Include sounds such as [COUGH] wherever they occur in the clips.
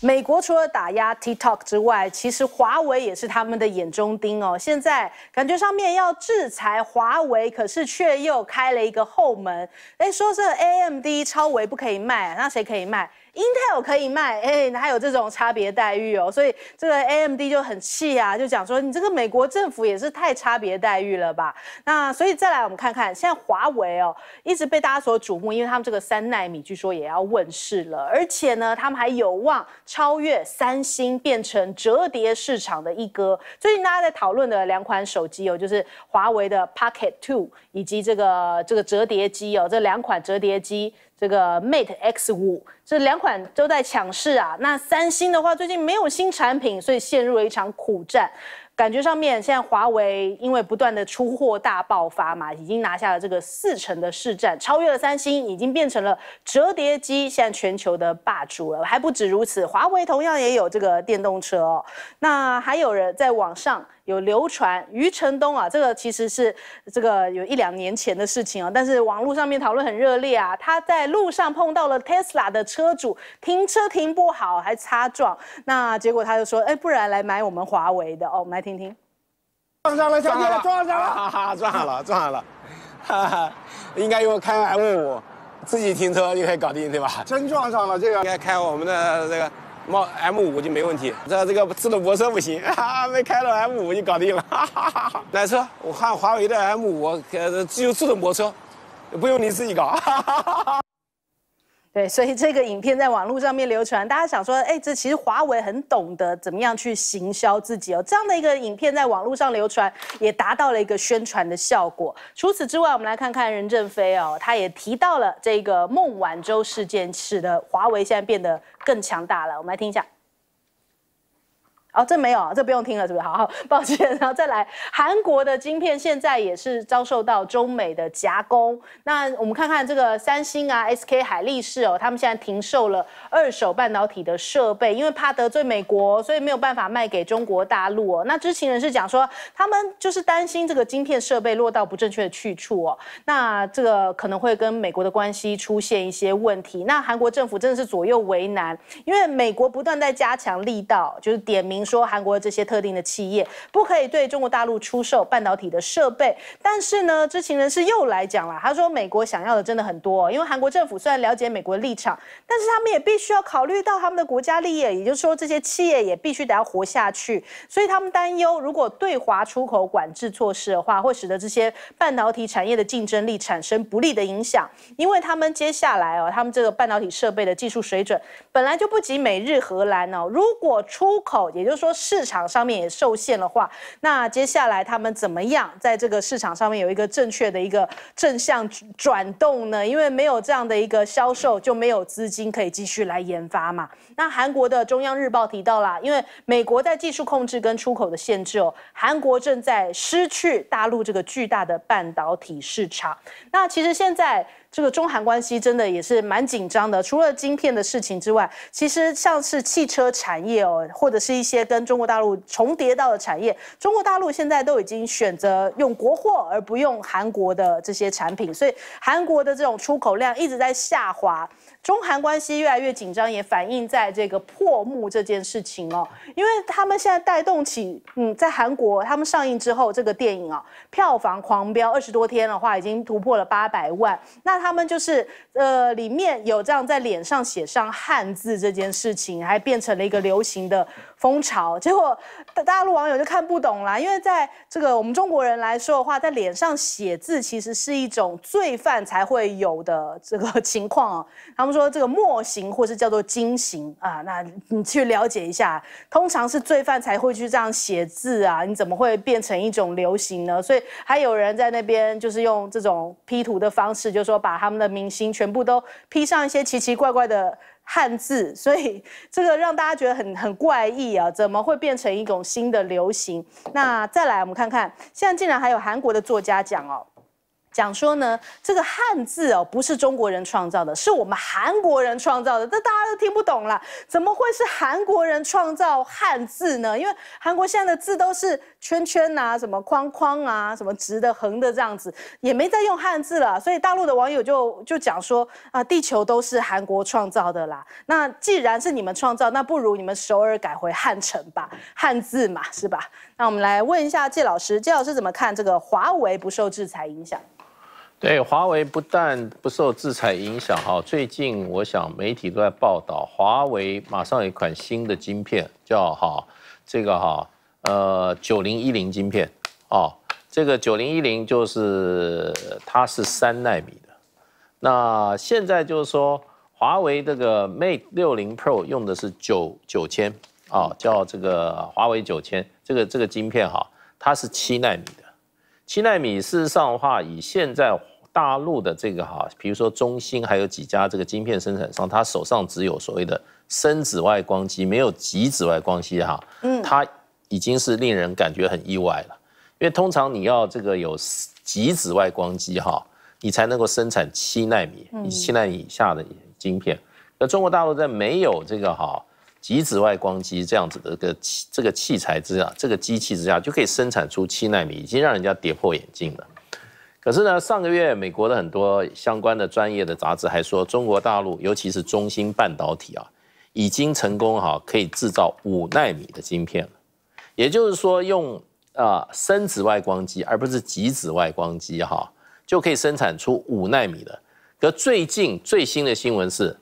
美国除了打压 TikTok 之外，其实华为也是他们的眼中钉哦。现在感觉上面要制裁华为，可是却又开了一个后门。哎，说这 AMD 超微不可以卖，那谁可以卖？Intel 可以卖，哎，哪有这种差别待遇哦，所以这个 AMD 就很气啊，就讲说你这个美国政府也是太差别待遇了吧？那所以再来我们看看，现在华为哦，一直被大家所瞩目，因为他们这个三纳米据说也要问世了，而且呢，他们还有望超越三星，变成折叠市场的一哥。最近大家在讨论的两款手机哦，就是华为的 Pocket Two 以及这个这个折叠机哦，这两款折叠机。这个 Mate X 五，这两款都在抢市啊。那三星的话，最近没有新产品，所以陷入了一场苦战。感觉上面现在华为因为不断的出货大爆发嘛，已经拿下了这个四成的市占，超越了三星，已经变成了折叠机现在全球的霸主了。还不止如此，华为同样也有这个电动车哦。那还有人在网上有流传，余承东啊，这个其实是这个有一两年前的事情啊，但是网络上面讨论很热烈啊。他在路上碰到了 Tesla 的车主，停车停不好还擦撞，那结果他就说，哎，不然来买我们华为的哦，买。听听，撞上了上了撞上了，哈哈，[LAUGHS] 撞上了撞上了，哈哈，应该用开 M 五，自己停车就可以搞定，对吧？真撞上了，这个应该开我们的这个猫 M 五就没问题。这这个自动泊车不行，哈哈，没开到 M 五就搞定了，哈哈。哈来车？我看华为的 M 五，呃，有自动泊车，不用你自己搞，哈哈哈哈。对，所以这个影片在网络上面流传，大家想说，哎，这其实华为很懂得怎么样去行销自己哦。这样的一个影片在网络上流传，也达到了一个宣传的效果。除此之外，我们来看看任正非哦，他也提到了这个孟晚舟事件，使得华为现在变得更强大了。我们来听一下。哦，这没有，这不用听了，是不是？好，[LAUGHS] 抱歉，然后再来，韩国的晶片现在也是遭受到中美的夹攻。那我们看看这个三星啊、SK 海力士哦，他们现在停售了二手半导体的设备，因为怕得罪美国，所以没有办法卖给中国大陆哦。那知情人士讲说，他们就是担心这个晶片设备落到不正确的去处哦。那这个可能会跟美国的关系出现一些问题。那韩国政府真的是左右为难，因为美国不断在加强力道，就是点名。说韩国这些特定的企业不可以对中国大陆出售半导体的设备，但是呢，知情人士又来讲了，他说美国想要的真的很多，因为韩国政府虽然了解美国立场，但是他们也必须要考虑到他们的国家利益，也就是说这些企业也必须得要活下去，所以他们担忧，如果对华出口管制措施的话，会使得这些半导体产业的竞争力产生不利的影响，因为他们接下来哦，他们这个半导体设备的技术水准本来就不及美日荷兰哦，如果出口也就。说市场上面也受限的话，那接下来他们怎么样在这个市场上面有一个正确的一个正向转动呢？因为没有这样的一个销售，就没有资金可以继续来研发嘛。那韩国的中央日报提到啦，因为美国在技术控制跟出口的限制哦，韩国正在失去大陆这个巨大的半导体市场。那其实现在。这个中韩关系真的也是蛮紧张的，除了晶片的事情之外，其实像是汽车产业哦，或者是一些跟中国大陆重叠到的产业，中国大陆现在都已经选择用国货而不用韩国的这些产品，所以韩国的这种出口量一直在下滑。中韩关系越来越紧张，也反映在这个破幕这件事情哦。因为他们现在带动起，嗯，在韩国他们上映之后，这个电影啊，票房狂飙，二十多天的话已经突破了八百万。那他们就是，呃，里面有这样在脸上写上汉字这件事情，还变成了一个流行的。风潮，结果大大陆网友就看不懂啦，因为在这个我们中国人来说的话，在脸上写字其实是一种罪犯才会有的这个情况哦。他们说这个墨刑或是叫做金刑啊，那你去了解一下，通常是罪犯才会去这样写字啊，你怎么会变成一种流行呢？所以还有人在那边就是用这种 P 图的方式，就是说把他们的明星全部都 P 上一些奇奇怪怪的。汉字，[LAUGHS] 所以这个让大家觉得很很怪异啊，怎么会变成一种新的流行？那再来，我们看看，现在竟然还有韩国的作家讲哦。讲说呢，这个汉字哦不是中国人创造的，是我们韩国人创造的，这大家都听不懂了，怎么会是韩国人创造汉字呢？因为韩国现在的字都是圈圈啊，什么框框啊，什么直的横的这样子，也没再用汉字了，所以大陆的网友就就讲说啊，地球都是韩国创造的啦。那既然是你们创造，那不如你们首尔改回汉城吧，汉字嘛，是吧？那我们来问一下谢老师，谢老师怎么看这个华为不受制裁影响？对，华为不但不受制裁影响哈，最近我想媒体都在报道，华为马上有一款新的晶片，叫哈这个哈呃九零一零晶片哦，这个九零一零就是它是三纳米的。那现在就是说，华为这个 Mate 六零 Pro 用的是九九千啊，叫这个华为九千，这个这个晶片哈，它是七纳米的。七纳米事实上的话，以现在大陆的这个哈，比如说中兴，还有几家这个晶片生产商，他手上只有所谓的深紫外光机，没有极紫外光机哈，嗯，它已经是令人感觉很意外了。因为通常你要这个有极紫外光机哈，你才能够生产七纳米、七纳米以下的晶片。那中国大陆在没有这个哈。极紫外光机这样子的个器，这个器材之下，这个机器之下，就可以生产出七纳米，已经让人家跌破眼镜了。可是呢，上个月美国的很多相关的专业的杂志还说，中国大陆尤其是中芯半导体啊，已经成功哈，可以制造五纳米的晶片了。也就是说，用啊深紫外光机而不是极紫外光机哈，就可以生产出五纳米的。可最近最新的新闻是。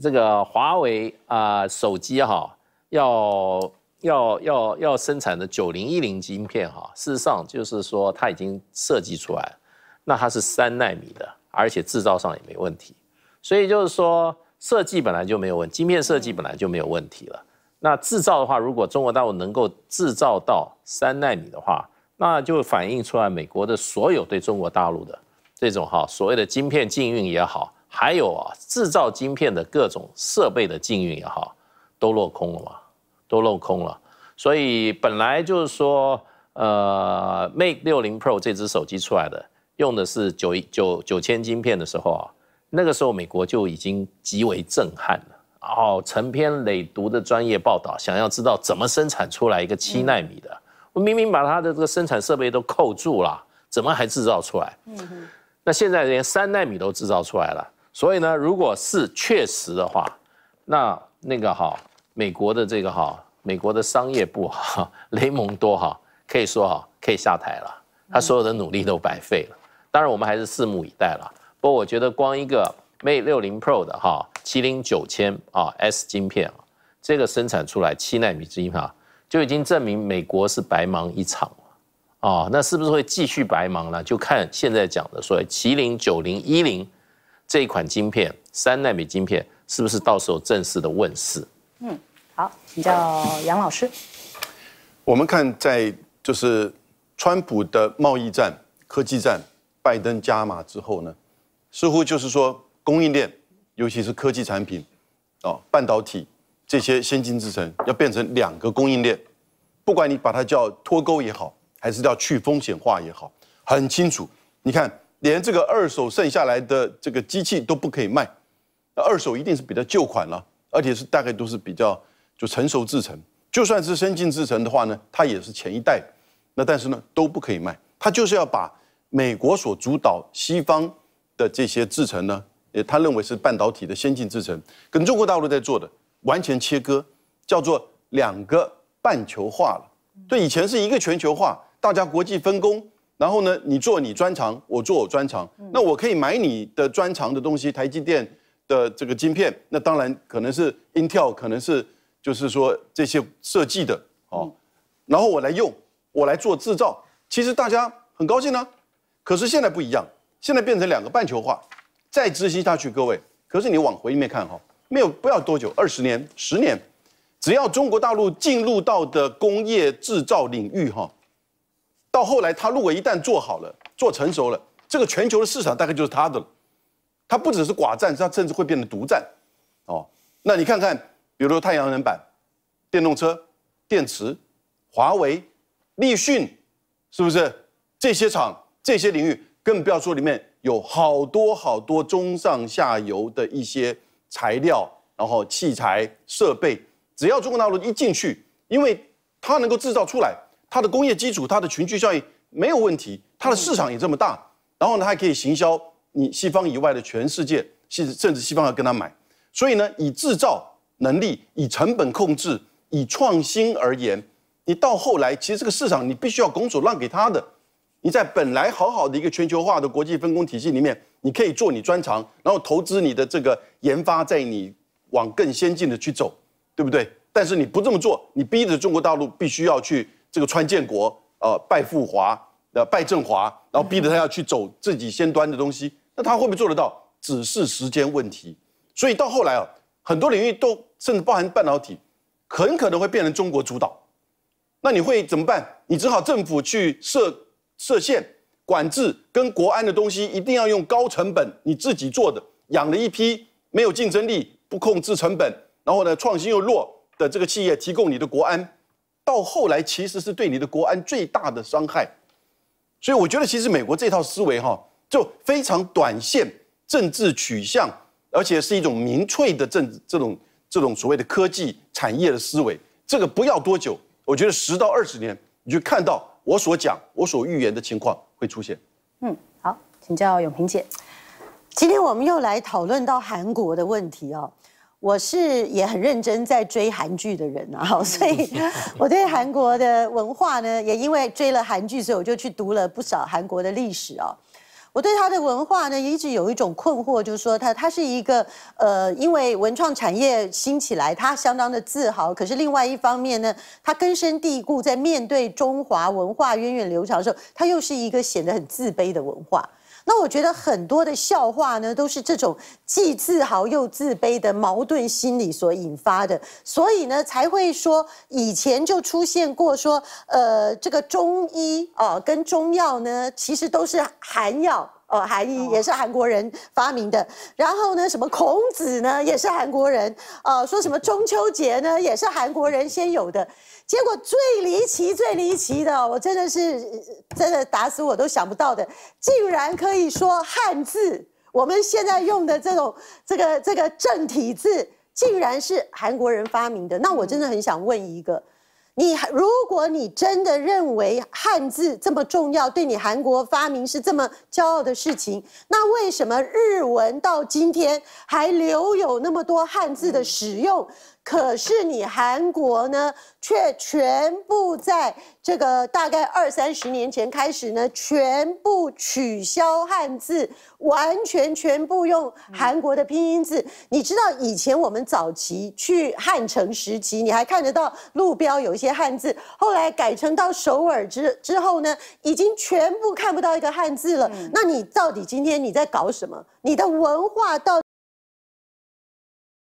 这个华为啊，手机哈，要要要要生产的九零一零晶片哈，事实上就是说它已经设计出来那它是三纳米的，而且制造上也没问题，所以就是说设计本来就没有问题，晶片设计本来就没有问题了。那制造的话，如果中国大陆能够制造到三纳米的话，那就反映出来美国的所有对中国大陆的这种哈所谓的晶片禁运也好。还有啊，制造晶片的各种设备的禁运也好，都落空了嘛，都落空了。所以本来就是说，呃，Mate 六零 Pro 这只手机出来的，用的是九九九千晶片的时候啊，那个时候美国就已经极为震撼了，哦，成篇累读的专业报道，想要知道怎么生产出来一个七纳米的，我明明把它的这个生产设备都扣住了，怎么还制造出来？嗯那现在连三纳米都制造出来了。所以呢，如果是确实的话，那那个哈，美国的这个哈，美国的商业部哈，雷蒙多哈，可以说哈，可以下台了，他所有的努力都白费了。当然，我们还是拭目以待了。不过，我觉得光一个 Mate 六零 Pro 的哈，麒麟九千啊 S 芯片这个生产出来七纳米晶片就已经证明美国是白忙一场哦，那是不是会继续白忙呢？就看现在讲的所谓麒麟九零一零。这一款晶片，三纳米晶片，是不是到时候正式的问世？嗯，好，请叫杨老师。我们看，在就是，川普的贸易战、科技战，拜登加码之后呢，似乎就是说，供应链，尤其是科技产品，啊，半导体这些先进制程，要变成两个供应链，不管你把它叫脱钩也好，还是叫去风险化也好，很清楚，你看。连这个二手剩下来的这个机器都不可以卖，那二手一定是比较旧款了，而且是大概都是比较就成熟制成，就算是先进制成的话呢，它也是前一代，那但是呢都不可以卖，它就是要把美国所主导西方的这些制成呢，也他认为是半导体的先进制成，跟中国大陆在做的完全切割，叫做两个半球化了，对，以前是一个全球化，大家国际分工。然后呢，你做你专长，我做我专长，那我可以买你的专长的东西，台积电的这个晶片，那当然可能是 Intel，可能是就是说这些设计的哦，然后我来用，我来做制造，其实大家很高兴呢。可是现在不一样，现在变成两个半球化，再执行下去，各位，可是你往回面看哈，没有不要多久，二十年、十年，只要中国大陆进入到的工业制造领域哈。到后来，他如果一旦做好了、做成熟了，这个全球的市场大概就是他的了。他不只是寡占，他甚至会变得独占。哦，那你看看，比如说太阳能板、电动车、电池、华为、立讯，是不是这些厂、这些领域？更不要说里面有好多好多中上下游的一些材料，然后器材设备，只要中国大陆一进去，因为它能够制造出来。它的工业基础，它的群聚效应没有问题，它的市场也这么大，然后呢还可以行销你西方以外的全世界，西甚至西方要跟他买，所以呢以制造能力、以成本控制、以创新而言，你到后来其实这个市场你必须要拱手让给他的，你在本来好好的一个全球化的国际分工体系里面，你可以做你专长，然后投资你的这个研发，在你往更先进的去走，对不对？但是你不这么做，你逼着中国大陆必须要去。这个川建国呃拜富华，呃，拜振华，然后逼着他要去走自己先端的东西，那他会不会做得到？只是时间问题。所以到后来啊，很多领域都甚至包含半导体，很可能会变成中国主导。那你会怎么办？你只好政府去设设限、管制跟国安的东西，一定要用高成本你自己做的，养了一批没有竞争力、不控制成本，然后呢创新又弱的这个企业，提供你的国安。到后来其实是对你的国安最大的伤害，所以我觉得其实美国这套思维哈，就非常短线政治取向，而且是一种民粹的政治这种这种所谓的科技产业的思维，这个不要多久，我觉得十到二十年，你就看到我所讲我所预言的情况会出现。嗯，好，请教永平姐，今天我们又来讨论到韩国的问题哦。我是也很认真在追韩剧的人啊，所以 [LAUGHS] 我对韩国的文化呢，也因为追了韩剧，所以我就去读了不少韩国的历史哦。我对他的文化呢，一直有一种困惑，就是说他他是一个呃，因为文创产业兴起来，他相当的自豪，可是另外一方面呢，他根深蒂固，在面对中华文化源远流长的时候，他又是一个显得很自卑的文化。那我觉得很多的笑话呢，都是这种既自豪又自卑的矛盾心理所引发的，所以呢，才会说以前就出现过说，呃，这个中医哦跟中药呢，其实都是寒药。哦，韩语也是韩国人发明的，然后呢，什么孔子呢，也是韩国人，呃，说什么中秋节呢，也是韩国人先有的，结果最离奇、最离奇的，我真的是真的打死我都想不到的，竟然可以说汉字，我们现在用的这种这个这个正体字，竟然是韩国人发明的，那我真的很想问一个。你如果你真的认为汉字这么重要，对你韩国发明是这么骄傲的事情，那为什么日文到今天还留有那么多汉字的使用？可是你韩国呢，却全部在这个大概二三十年前开始呢，全部取消汉字，完全全部用韩国的拼音字。你知道以前我们早期去汉城时期，你还看得到路标有一些汉字，后来改成到首尔之之后呢，已经全部看不到一个汉字了。那你到底今天你在搞什么？你的文化到？